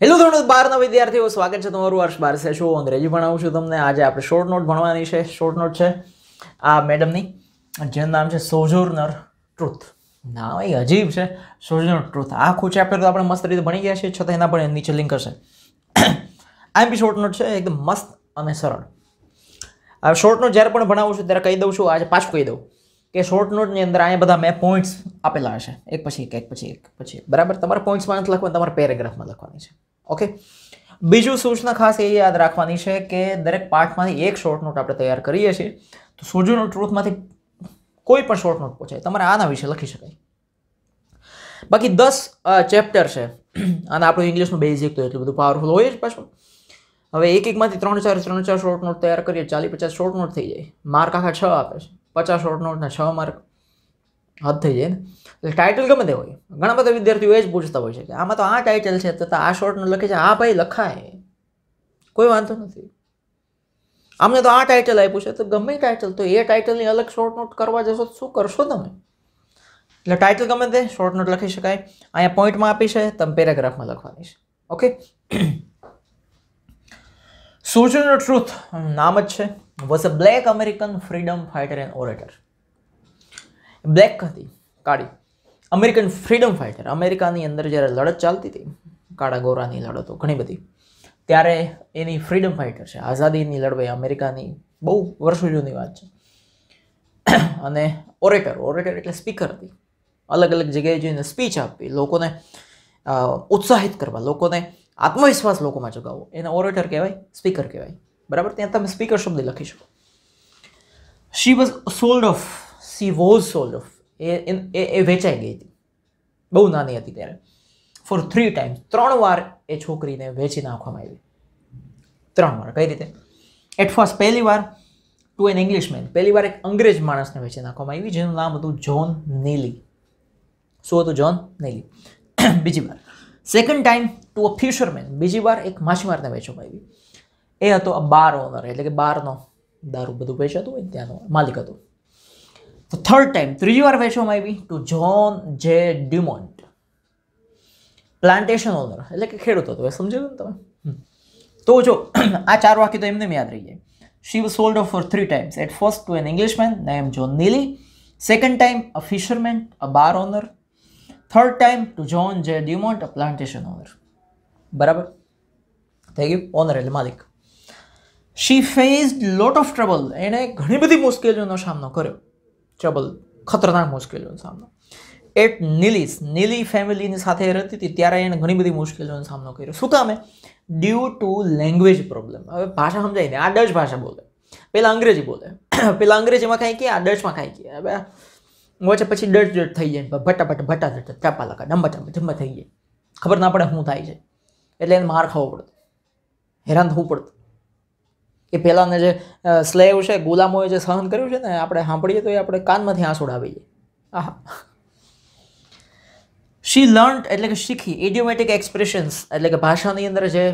Hello ધોરણ બારના વિદ્યાર્થીઓ સ્વાગત છે તમારું હર્ષ બાર શું અંગ્રેજી ભણાવું છું તમને આજે આપણે શોર્ટ નોટ ભણવાની છે શોર્ટ નોટ છે આ મેડમની જેનું નામ છે સોજોર્નર ટ્રુથ ના એ અજીબ છે સોજોર્નર ટ્રુથ આખું ચેપ્ટર તો આપણે મસ્ત રીતે ભણી ગયા છીએ છતાં એના પણ નીચે લિંક હશે આ બી શોર્ટ નોટ છે એકદમ મસ્ત અને સરળ આ શોર્ટ નોટ જ્યારે પણ ભણાવું છું ત્યારે કહી દઉં છું આજે પાછું કહી દઉં કે શોર્ટ નોટની અંદર અહીંયા બધા મેં પોઈન્ટ્સ આપેલા હશે એક પછી એક એક પછી એક પછી એક બરાબર તમારે પોઈન્ટ્સમાં નથી લખવાનું તમારે પેરેગ્રાફમાં લખવાની છે ઓકે બીજું સૂચના ખાસ એ યાદ રાખવાની છે કે દરેક પાઠમાંથી એક શોર્ટ નોટ આપણે તૈયાર કરીએ છીએ તો સોજુનો ટ્રુથમાંથી કોઈ પણ શોર્ટ નોટ પહોંચાય તમારે આના વિશે લખી શકાય બાકી દસ ચેપ્ટર છે અને આપણું ઇંગ્લિશનું બેઝિક તો એટલું બધું પાવરફુલ હોય જ પાછું હવે એક એકમાંથી ત્રણ ચાર ત્રણ ચાર શોર્ટ નોટ તૈયાર કરીએ ચાલી પચાસ શોર્ટ નોટ થઈ જાય માર્ક આખા છ આપે છે પચાસ શોર્ટ નોટના છ માર્ક હદ થઈ જાય ને એટલે ટાઇટલ ગમે તે હોય ઘણા બધા વિદ્યાર્થીઓ એ જ પૂછતા હોય છે કે આમાં તો આ ટાઇટલ છે તો આ શોર્ટ લખે છે આ ભાઈ લખાય કોઈ વાંધો નથી આમને તો આ ટાઇટલ આપ્યું છે તો ગમે ટાઇટલ તો એ ટાઇટલની અલગ શોર્ટ નોટ કરવા જશો તો શું કરશો તમે એટલે ટાઇટલ ગમે તે શોર્ટ નોટ લખી શકાય અહીંયા પોઈન્ટમાં આપી છે તમે પેરેગ્રાફમાં લખવાની છે ઓકે સોજર્નર ટ્રુથ નામ જ છે was a black American freedom fighter and orator black હતી કાળી અમેરિકન ફ્રીડમ ફાઇટર અમેરિકાની અંદર જ્યારે લડત ચાલતી હતી કાળા ગોરાની લડતો ઘણી બધી ત્યારે એની ફ્રીડમ ફાઇટર છે આઝાદીની લડવાઈ અમેરિકાની બહુ વર્ષો જૂની વાત છે અને ઓરેટર ઓરેટર એટલે સ્પીકર હતી અલગ અલગ જગ્યાએ જઈને સ્પીચ આપવી લોકોને ઉત્સાહિત કરવા લોકોને આત્મવિશ્વાસ લોકોમાં જગાવો એને ઓરેટર કહેવાય સ્પીકર કહેવાય બરાબર ત્યાં તમે સ્પીકર શબ્દ લખી શકો she was sold off she was sold off એ એ વેચાઈ ગઈ હતી બહુ નાની હતી ત્યારે ફોર થ્રી ટાઈમ્સ ત્રણ વાર એ છોકરીને વેચી નાખવામાં આવી ત્રણ વાર કઈ રીતે એટ ફર્સ્ટ પહેલી વાર ટુ એન ઇંગ્લિશમેન પહેલી વાર એક અંગ્રેજ માણસને વેચી નાખવામાં આવી જેનું નામ હતું જોન નેલી શું હતું જ્હોન નેલી બીજી વાર second time to a fisherman બીજી વાર એક માછીમારને વેચવામાં આવી એ હતો બાર ઓનર એટલે કે બારનો દારૂ બધું વેચાતું હોય ત્યાંનો માલિક હતો તો થર્ડ ટાઈમ ત્રીજી વાર વેચવામાં આવી two John J Dumont plantation honour એટલે કે ખેડૂત હતો એ સમજ્યો ને તમે તો જો આ ચાર વાક્ય તો એમને યાદ રહી જાય she was sold off four three times at first to an Englishman name John Neely second time a fisherman a bar owner third time to John J Dumont plantation honour બરાબર થઈ ગયું ઓનર એટલે માલિક she faced lot of trouble એણે ઘણી બધી મુશ્કેલીઓનો સામનો કર્યો ટ્રબલ ખતરનાક મુશ્કેલીઓનો સામનો એટ નીલીસ નીલી ફેમિલીની સાથે રહેતી હતી ત્યારે એણે ઘણી બધી મુશ્કેલીઓનો સામનો કર્યો શું કામે ડ્યુ ટુ લેંગ્વેજ પ્રોબ્લેમ હવે ભાષા સમજાય ને આ ડચ ભાષા બોલે પહેલાં અંગ્રેજી બોલે પહેલાં અંગ્રેજીમાં કાંઈ કે આ ડચમાં કાંઈ કે હવે વચ્ચે પછી ડટ ડટ થઈ જાય ભટાભટ ભટા ધટ ટાપા લગા ડંબા ટાપા જમા થઈ જાય ખબર ના પડે શું થાય છે એટલે એને માર ખાવો પડતો હેરાન થવું પડતું એ પહેલાંને જે સ્લેવ છે ગુલામોએ જે સહન કર્યું છે ને આપણે સાંભળીએ તો એ આપણે કાનમાંથી આંસોડ આવી જાય આહા શી લર્ન એટલે કે શીખી એડિયોમેટિક એક્સપ્રેશન્સ એટલે કે ભાષાની અંદર જે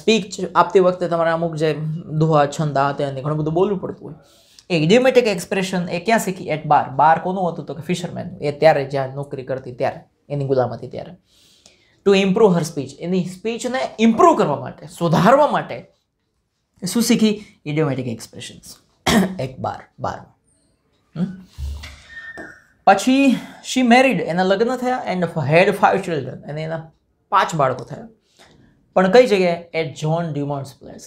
સ્પીચ આપતી વખતે તમારે અમુક જે દુહા છંદા તે ઘણું બધું બોલવું પડતું હોય એ ઇડિયોમેટિક એક્સપ્રેશન એ ક્યાં શીખી એટ બાર બાર કોનું હતું તો કે ફિશરમેન એ ત્યારે જ્યાં નોકરી કરતી ત્યારે એની ગુલામ ત્યારે ટુ ઇમ્પ્રુવ હર સ્પીચ એની સ્પીચને ઇમ્પ્રુવ કરવા માટે સુધારવા માટે શું શીખી ઇડિયોમેટિક એક્સપ્રેશન્સ એક બાર બાર પછી શી મેરીડ એના લગ્ન થયા એન્ડ હેડ ફાઈવ ચિલ્ડ્રન અને એના પાંચ બાળકો થયા પણ કઈ જગ્યાએ એટ જોન ડ્યુમોન્ટ્સ પ્લેસ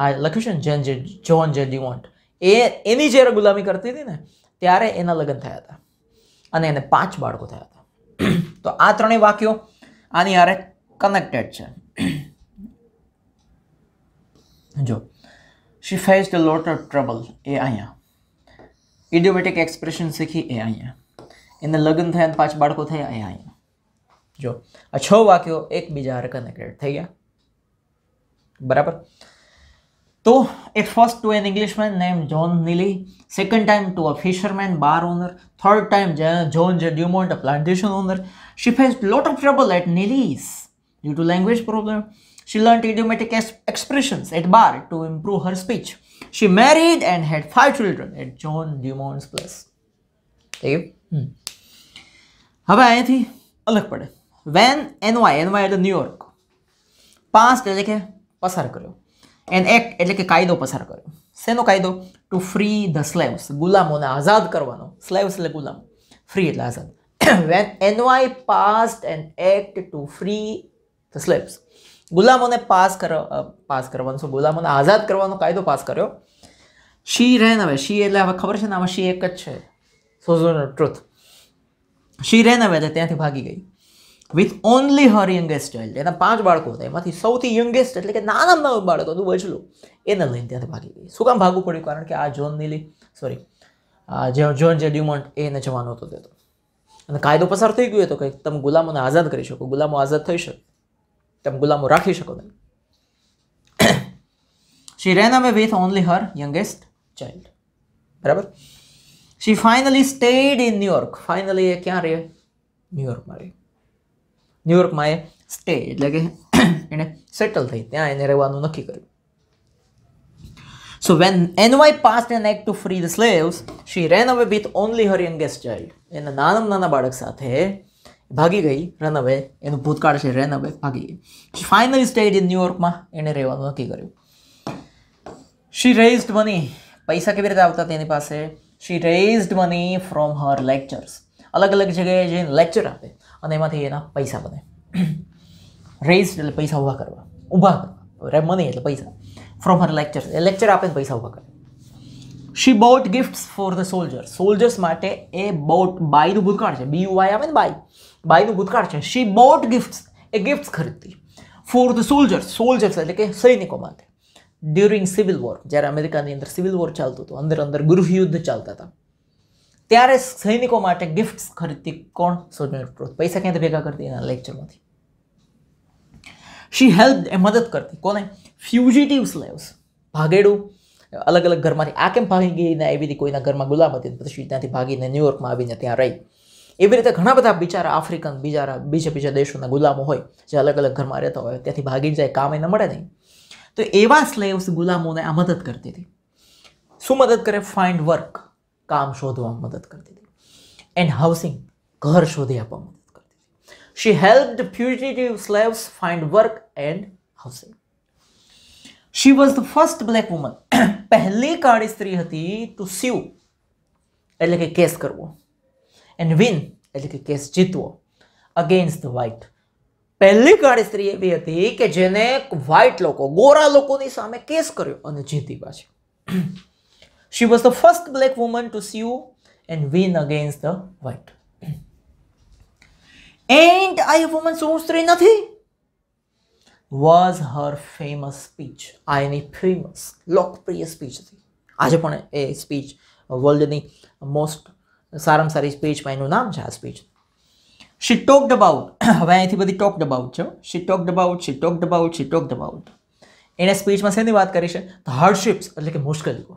આ લખ્યું છે ને જેન જે જ્હોન જે ડ્યુમોન્ટ એ એની જ્યારે ગુલામી કરતી હતી ને ત્યારે એના લગ્ન થયા હતા અને એને પાંચ બાળકો થયા હતા તો આ ત્રણેય વાક્યો આની હારે કનેક્ટેડ છે જો she face the lot of trouble એ અહીંયા ઇડિયોમેટિક એક્સપ્રેશન શીખી એ અહીંયા એને લગ્ન થયા અને પાંચ બાળકો થયા એ અહીંયા જો આ છ વાક્યો એકબીજા હારે કનેક્ટેડ થઈ ગયા બરાબર तो at first to an English man name John Neely second time to a fisherman bar owner third time John J Dumont a plantation owner she face lot of trouble at Neely's due to language problem she learn idiomatic expression at bar to improve her speech she married and had five children at John Dumont's plus हम आए थे अलग पड़े when in NY in New York पांच पसार करो N act એટલે કે કાયદો પસાર કર્યો શેનો કાયદો ટુ ફ્રી ધ સ્લેવ્સ ગુલામોને આઝાદ કરવાનો સ્લેવ્સ એટલે ગુલામ ફ્રી એટલે આઝાદ when NY passed an act to free the slaves ગુલામોને પાસ કર પાસ કરવાનો શું ગુલામોને આઝાદ કરવાનો કાયદો પાસ કર્યો શી રેન હવે શી એટલે હવે ખબર છે ને આમાં શી એક જ છે સોઝોન ટ્રુથ શી રેન હવે એટલે ત્યાંથી ભાગી ગઈ with only her youngest child એના પાંચ બાળકો હતા એમાંથી સૌથી યંગેસ્ટ એટલે કે નાના નાનું બાળક હતું બચલું એને લઈને ત્યાંથી ભાગી ગઈ શું કામ ભાગવું પડ્યું કારણ કે આ John Neely sorry J John J Dumont એને જવાનો હતો તે અને કાયદો પસાર થઈ ગયો હતો કે તમે ગુલામોને આઝાદ કરી શકો ગુલામો આઝાદ થઈ શકે તમે ગુલામો રાખી શકો તમે she ran away with only her youngest child બરાબર she finally stayed in New York finally એ ક્યાં રહે ન્યુયોર્કમાં રહે ન્યુયોર્કમાં એ સ્ટે એટલે કે એણે સેટલ થઈ ત્યાં એને રહેવાનું નક્કી કર્યું So when NY passed an act to free the slaves, she ran away with only her youngest child. એના નાના નાના બાળક સાથે ભાગી ગઈ રન અવે એનું ભૂતકાળ છે રેન અવે ભાગી ગઈ શી ફાઇનલી સ્ટેડ ઇન ન્યુયોર્કમાં એણે રહેવાનું નક્કી કર્યું શી રેઝડ મની પૈસા કેવી રીતે આવતા તેની પાસે she raised money from her lectures અલગ અલગ જગ્યાએ જઈને લેક્ચર આપે અને એમાંથી એના પૈસા બને રેઝ એટલે પૈસા ઊભા કરવા ઊભા કરવા મની એટલે પૈસા ફ્રોમ હર લેક્ચર એ લેક્ચર આપે ને પૈસા ઊભા કરે she bought gift for the soldiers soldiers માટે એ બોટ બાયનું ભૂતકાળ છે બી યુ વાય આવે ને બાય બાયનું ભૂતકાળ છે શી બોટ ગિફ્ટ્સ એ ગિફ્ટ્સ ખરીદતી ફોર ધ સોલ્જર્સ સોલ્જર્સ એટલે કે સૈનિકો માટે ડ્યુરિંગ સિવિલ વોર જ્યારે અમેરિકાની અંદર સિવિલ વોર ચાલતું હતું અંદર અંદર ગૃહયુદ્ધ ચાલતા હતા ત્યારે સૈનિકો માટે ગિફ્ટ્સ ખરીદતી કોણ સોજન ટ્રુથ પૈસા ક્યાંથી ભેગા કરતી એના લેક્ચરમાંથી શી હેલ્પ એ મદદ કરતી કોને ફ્યુજિટિવ સ્લેવ્સ ભાગેડું અલગ અલગ ઘરમાંથી આ કેમ ભાગી ગઈ ને એવી રીતે કોઈના ઘરમાં ગુલામ હતી પછી ત્યાંથી ભાગીને ન્યુયોર્કમાં આવીને ત્યાં રહી એવી રીતે ઘણા બધા બિચારા આફ્રિકન બિચારા બીજા બીજા દેશોના ગુલામો હોય જે અલગ અલગ ઘરમાં રહેતા હોય ત્યાંથી ભાગી જાય કામ એને મળે નહીં તો એવા સ્લેવ્સ ગુલામોને આ મદદ કરતી હતી શું મદદ કરે ફાઇન્ડ વર્ક કામ શોધવામાં મદદ કરતી હતી એન્ડ હાઉસિંગ ઘર શોધી આપવામાં મદદ કરતી હતી she helped fugitive slaves find work and housing she was the first black woman પહેલી કાળી સ્ત્રી હતી ટુ સીવ એટલે કે કેસ કરવો એન્ડ વિન એટલે કે કેસ જીતવો અગેન્સ્ટ ધ વ્હાઇટ પહેલી કાળી સ્ત્રી એવી હતી કે જેને વ્હાઇટ લોકો ગોરા લોકોની સામે કેસ કર્યો અને જીતી પાછી She was the first black woman to sue and win against the white. and I a woman so straight nothing was her famous speech આ એની ફેમસ લોકપ્રિય સ્પીચ હતી આજે પણ એ સ્પીચ વર્લ્ડની મોસ્ટ સારામાં સારી સ્પીચમાં એનું નામ છે આ સ્પીચ શી ટોક્ડ અબાઉટ હવે અહીંથી બધી ટોક્ડ અબાઉટ છે she talked about she talked about she talked about એણે સ્પીચમાં શેની વાત કરી છે હાર્ડશિપ્સ એટલે કે મુશ્કેલીઓ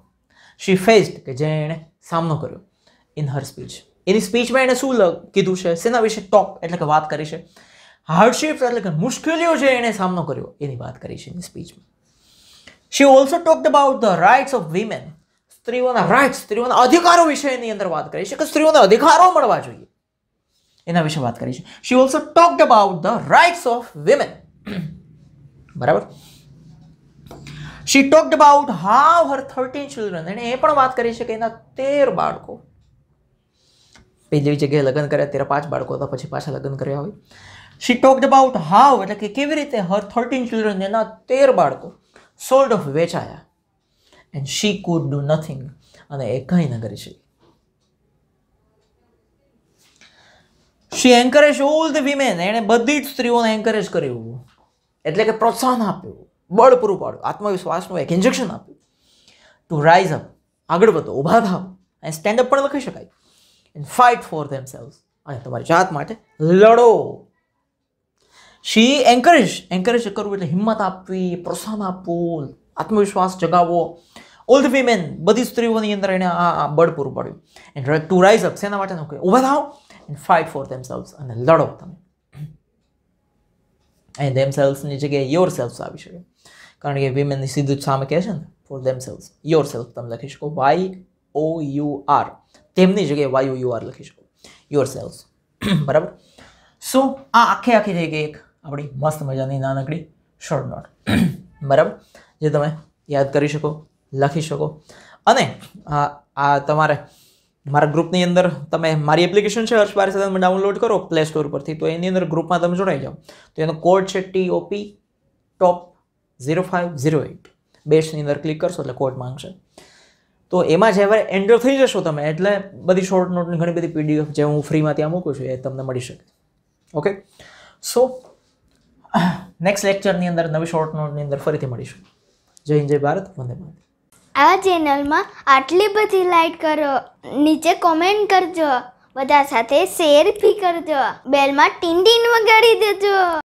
શી ફેસ્ડ કે જે એણે સામનો કર્યો ઇન હર સ્પીચ એની સ્પીચમાં એણે શું કીધું છે શેના વિશે ટોપ એટલે કે વાત કરી છે હાર્ડશિપ્સ એટલે કે મુશ્કેલીઓ જે એણે સામનો કર્યો એની વાત કરી છે એની સ્પીચમાં she also talked about the rights of women સ્ત્રીઓના રાઇટ્સ સ્ત્રીઓના અધિકારો વિશે એની અંદર વાત કરી છે કે સ્ત્રીઓના અધિકારો મળવા જોઈએ એના વિશે વાત કરી છે she also talked about the rights of women બરાબર she talked about how her thirteen children એણે એ પણ વાત કરી છે કે એના તેર બાળકો પહેલી જગ્યાએ લગ્ન કર્યા ત્યારે પાંચ બાળકો હતા પછી પાછા લગ્ન કર્યા હોય શી ટોક્ડ અબાઉટ હાવ એટલે કે કેવી રીતે હર થર્ટીન ચિલ્ડ્રન એના તેર બાળકો સોલ્ડ ઓફ વેચાયા and she could do nothing અને એ કંઈ ન કરી શકી she encourage all the women એણે બધી જ સ્ત્રીઓને એન્કરેજ કર્યું એટલે કે પ્રોત્સાહન આપ્યું બળ પૂરું પાડ્યું આત્મવિશ્વાસનું એક ઇન્જેક્શન આપ્યું ટુ રાઇઝ અપ આગળ વધો ઊભા થાવ અને સ્ટેન્ડ પણ લખી શકાય and fight for themselves અને તમારી જાત માટે લડો શી એન્કરેજ એન્કરેજ કરવું એટલે હિંમત આપવી પ્રોત્સાહન આપવું આત્મવિશ્વાસ જગાવવો ઓલ ધ વિમેન બધી સ્ત્રીઓની અંદર એને આ બળ પૂરું પાડ્યું એન્ડ ટુ રાઇઝ અપ શેના માટે ઊભા થાવ and fight for themselves અને લડો તમે અહીં ધેમ સેલ્સની જગ્યાએ યોર સેલ્સ આવી શકે કારણ કે વિમેનની સીધું જ સામે કહે છે ને for themselves yourself તમે લખી શકો વાય ઓ યુ આર તેમની જગ્યાએ વાય ઓ યુ આર લખી શકો યોર સેલ્સ બરાબર સો આ આખે આખી થઈ ગઈ એક આપણી મસ્ત મજાની નાનકડી શોર્ટ નોટ બરાબર જે તમે યાદ કરી શકો લખી શકો અને આ તમારે મારા ગ્રુપની અંદર તમે મારી એપ્લિકેશન છે હર્ષ બારી સાથે તમે ડાઉનલોડ કરો પ્લે સ્ટોર પરથી તો એની અંદર ગ્રુપમાં તમે જોડાઈ જાઓ તો એનો કોડ છે T O P top zero five zero at બેસ્ટની અંદર ક્લિક કરશો એટલે કોડ માંગશે તો એમાં જે હવે એન્ટર થઈ જશો તમે એટલે બધી શોર્ટ નોટની ઘણી બધી પીડીએફ જે હું ફ્રીમાં ત્યાં મૂકું છું એ તમને મળી શકે ઓકે સો નેક્સ્ટ લેક્ચરની અંદર નવી શોર્ટ નોટની અંદર ફરીથી મળીશું જય હિન્દ જય ભારત વંદે ભારત આ ચેનલમાં આટલી બધી લાઈક કરો નીચે કોમેન્ટ કરજો બધા સાથે શેર બી કરજો બેલમાં ટીન ટીન વગાડી દેજો